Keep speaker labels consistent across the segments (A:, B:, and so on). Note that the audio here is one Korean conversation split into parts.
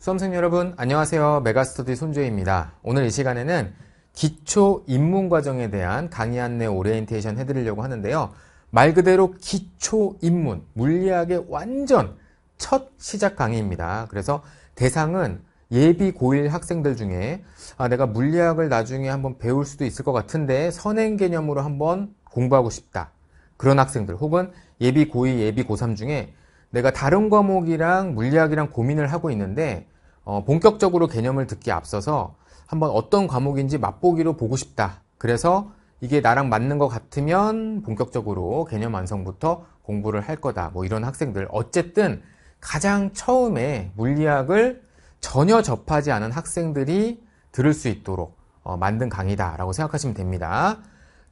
A: 수험생 여러분 안녕하세요 메가스터디 손주혜입니다 오늘 이 시간에는 기초 입문 과정에 대한 강의 안내 오리엔테이션 해드리려고 하는데요 말 그대로 기초 입문 물리학의 완전 첫 시작 강의입니다 그래서 대상은 예비 고1 학생들 중에 아, 내가 물리학을 나중에 한번 배울 수도 있을 것 같은데 선행 개념으로 한번 공부하고 싶다 그런 학생들 혹은 예비 고2 예비 고3 중에 내가 다른 과목이랑 물리학이랑 고민을 하고 있는데 어, 본격적으로 개념을 듣기 앞서서 한번 어떤 과목인지 맛보기로 보고 싶다. 그래서 이게 나랑 맞는 것 같으면 본격적으로 개념 완성부터 공부를 할 거다. 뭐 이런 학생들. 어쨌든 가장 처음에 물리학을 전혀 접하지 않은 학생들이 들을 수 있도록 어, 만든 강의다라고 생각하시면 됩니다.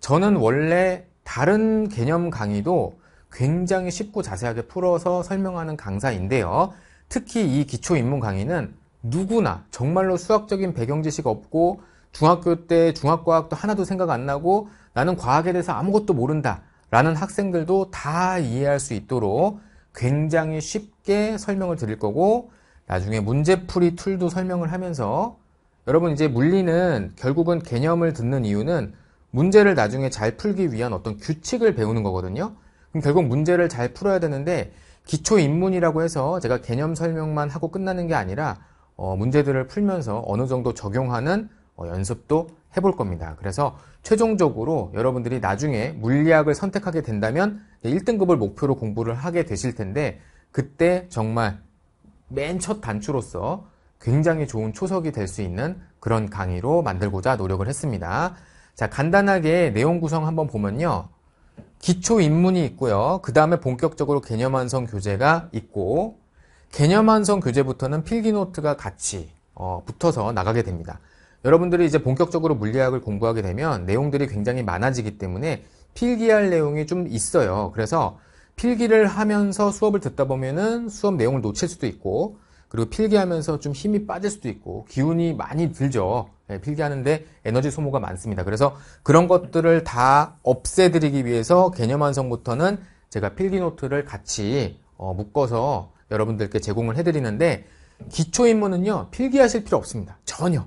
A: 저는 원래 다른 개념 강의도 굉장히 쉽고 자세하게 풀어서 설명하는 강사인데요. 특히 이 기초 입문 강의는 누구나 정말로 수학적인 배경 지식 없고 중학교 때 중학과학도 하나도 생각 안 나고 나는 과학에 대해서 아무것도 모른다 라는 학생들도 다 이해할 수 있도록 굉장히 쉽게 설명을 드릴 거고 나중에 문제풀이 툴도 설명을 하면서 여러분 이제 물리는 결국은 개념을 듣는 이유는 문제를 나중에 잘 풀기 위한 어떤 규칙을 배우는 거거든요. 결국 문제를 잘 풀어야 되는데 기초 입문이라고 해서 제가 개념 설명만 하고 끝나는 게 아니라 어, 문제들을 풀면서 어느 정도 적용하는 어, 연습도 해볼 겁니다. 그래서 최종적으로 여러분들이 나중에 물리학을 선택하게 된다면 1등급을 목표로 공부를 하게 되실 텐데 그때 정말 맨 첫 단추로서 굉장히 좋은 초석이 될 수 있는 그런 강의로 만들고자 노력을 했습니다. 자, 간단하게 내용 구성 한번 보면요. 기초 입문이 있고요. 그 다음에 본격적으로 개념 완성 교재가 있고 개념 완성 교재부터는 필기 노트가 같이 어, 붙어서 나가게 됩니다. 여러분들이 이제 본격적으로 물리학을 공부하게 되면 내용들이 굉장히 많아지기 때문에 필기할 내용이 좀 있어요. 그래서 필기를 하면서 수업을 듣다 보면은 수업 내용을 놓칠 수도 있고 그리고 필기하면서 좀 힘이 빠질 수도 있고 기운이 많이 들죠. 예, 필기하는데 에너지 소모가 많습니다. 그래서 그런 것들을 다 없애드리기 위해서 개념 완성부터는 제가 필기 노트를 같이 어, 묶어서 여러분들께 제공을 해드리는데 기초 입문은요 필기하실 필요 없습니다. 전혀.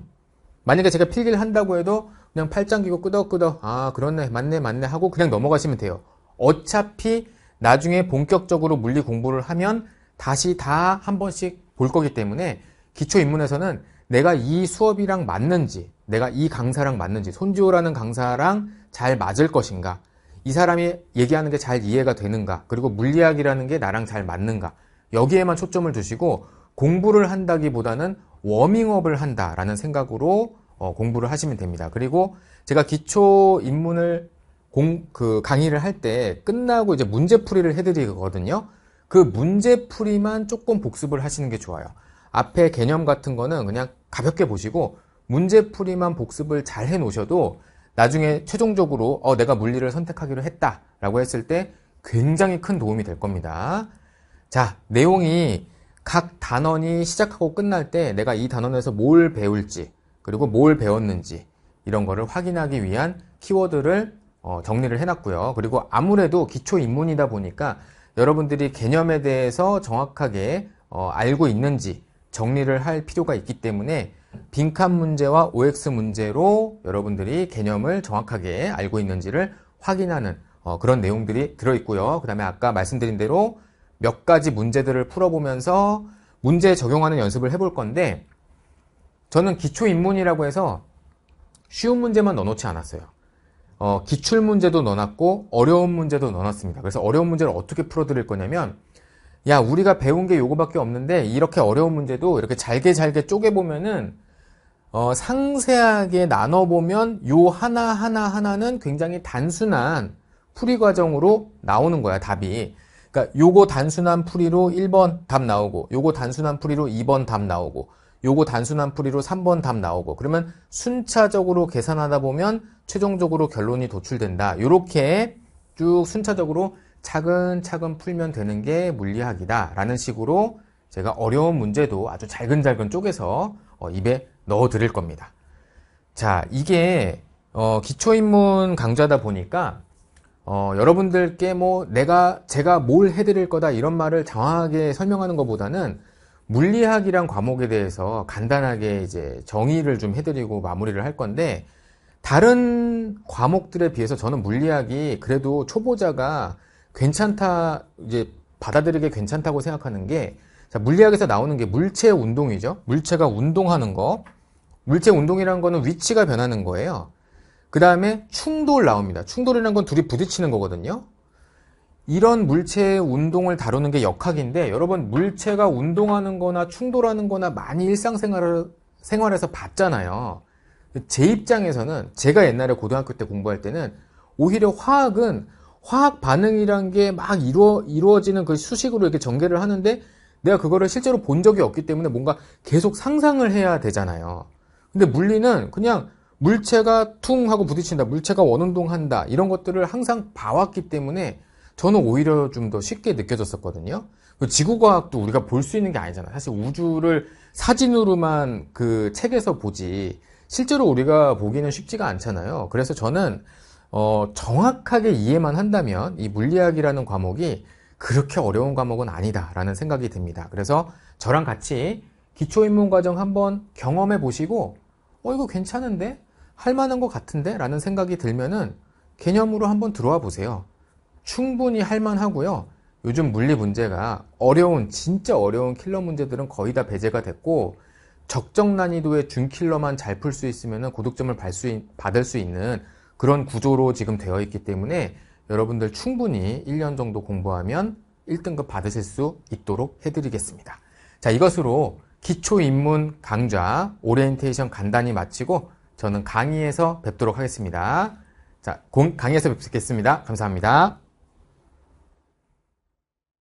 A: 만약에 제가 필기를 한다고 해도 그냥 팔짱 끼고 끄덕끄덕 아 그렇네 맞네 맞네 하고 그냥 넘어가시면 돼요. 어차피 나중에 본격적으로 물리 공부를 하면 다시 다 한 번씩 볼 거기 때문에 기초 입문에서는 내가 이 수업이랑 맞는지, 내가 이 강사랑 맞는지, 손지호라는 강사랑 잘 맞을 것인가, 이 사람이 얘기하는 게 잘 이해가 되는가, 그리고 물리학이라는 게 나랑 잘 맞는가, 여기에만 초점을 두시고 공부를 한다기보다는 워밍업을 한다라는 생각으로 어, 공부를 하시면 됩니다. 그리고 제가 기초 입문을 공, 그 강의를 할 때 끝나고 이제 문제풀이를 해드리거든요. 그 문제풀이만 조금 복습을 하시는 게 좋아요. 앞에 개념 같은 거는 그냥 가볍게 보시고 문제풀이만 복습을 잘 해놓으셔도 나중에 최종적으로 어, 내가 물리를 선택하기로 했다라고 했을 때 굉장히 큰 도움이 될 겁니다. 자, 내용이 각 단원이 시작하고 끝날 때 내가 이 단원에서 뭘 배울지 그리고 뭘 배웠는지 이런 거를 확인하기 위한 키워드를 어, 정리를 해놨고요. 그리고 아무래도 기초 입문이다 보니까 여러분들이 개념에 대해서 정확하게 어, 알고 있는지 정리를 할 필요가 있기 때문에 빈칸 문제와 OX 문제로 여러분들이 개념을 정확하게 알고 있는지를 확인하는 어, 그런 내용들이 들어있고요. 그 다음에 아까 말씀드린 대로 몇 가지 문제들을 풀어보면서 문제 적용하는 연습을 해볼 건데 저는 기초 입문이라고 해서 쉬운 문제만 넣어놓지 않았어요. 어, 기출 문제도 넣어놨고 어려운 문제도 넣어놨습니다. 그래서 어려운 문제를 어떻게 풀어드릴 거냐면 야 우리가 배운 게 요거밖에 없는데 이렇게 어려운 문제도 이렇게 잘게 잘게 쪼개 보면은 어, 상세하게 나눠 보면 요 하나 하나 하나는 굉장히 단순한 풀이 과정으로 나오는 거야 답이. 그러니까 요거 단순한 풀이로 1번 답 나오고 요거 단순한 풀이로 2번 답 나오고 요거 단순한 풀이로 3번 답 나오고 그러면 순차적으로 계산하다 보면 최종적으로 결론이 도출된다. 요렇게 쭉 순차적으로 차근차근 풀면 되는 게 물리학이다. 라는 식으로 제가 어려운 문제도 아주 잘근잘근 쪼개서 어, 입에 넣어 드릴 겁니다. 자, 이게 어, 기초인문 강좌다 보니까 어, 여러분들께 뭐 내가 제가 뭘 해드릴 거다 이런 말을 정확하게 설명하는 것보다는 물리학이란 과목에 대해서 간단하게 이제 정의를 좀 해드리고 마무리를 할 건데 다른 과목들에 비해서 저는 물리학이 그래도 초보자가 괜찮다 이제 받아들이기 괜찮다고 생각하는 게 자, 물리학에서 나오는 게 물체 운동이죠. 물체가 운동하는 거. 물체 운동이라는 거는 위치가 변하는 거예요. 그 다음에 충돌 나옵니다. 충돌이라는 건 둘이 부딪히는 거거든요. 이런 물체의 운동을 다루는 게 역학인데 여러분 물체가 운동하는 거나 충돌하는 거나 많이 일상생활에서 봤잖아요. 제 입장에서는 제가 옛날에 고등학교 때 공부할 때는 오히려 화학은 화학 반응이란 게 막 이루어, 이루어지는 그 수식으로 이렇게 전개를 하는데 내가 그거를 실제로 본 적이 없기 때문에 뭔가 계속 상상을 해야 되잖아요. 근데 물리는 그냥 물체가 퉁 하고 부딪힌다, 물체가 원운동한다 이런 것들을 항상 봐왔기 때문에 저는 오히려 좀 더 쉽게 느껴졌었거든요. 그 지구과학도 우리가 볼 수 있는 게 아니잖아. 요 사실 우주를 사진으로만 그 책에서 보지 실제로 우리가 보기는 쉽지가 않잖아요. 그래서 저는 어, 정확하게 이해만 한다면 이 물리학이라는 과목이 그렇게 어려운 과목은 아니다라는 생각이 듭니다. 그래서 저랑 같이 기초인문 과정 한번 경험해 보시고 어 이거 괜찮은데 할 만한 것 같은데 라는 생각이 들면은 개념으로 한번 들어와 보세요. 충분히 할만하고요. 요즘 물리 문제가 어려운, 진짜 어려운 킬러 문제들은 거의 다 배제가 됐고, 적정 난이도의 준킬러만 잘 풀 수 있으면 고득점을 받을 수 있는 그런 구조로 지금 되어 있기 때문에 여러분들 충분히 1년 정도 공부하면 1등급 받으실 수 있도록 해드리겠습니다. 자, 이것으로 기초 입문 강좌 오리엔테이션 간단히 마치고 저는 강의에서 뵙도록 하겠습니다. 자, 강의에서 뵙겠습니다. 감사합니다.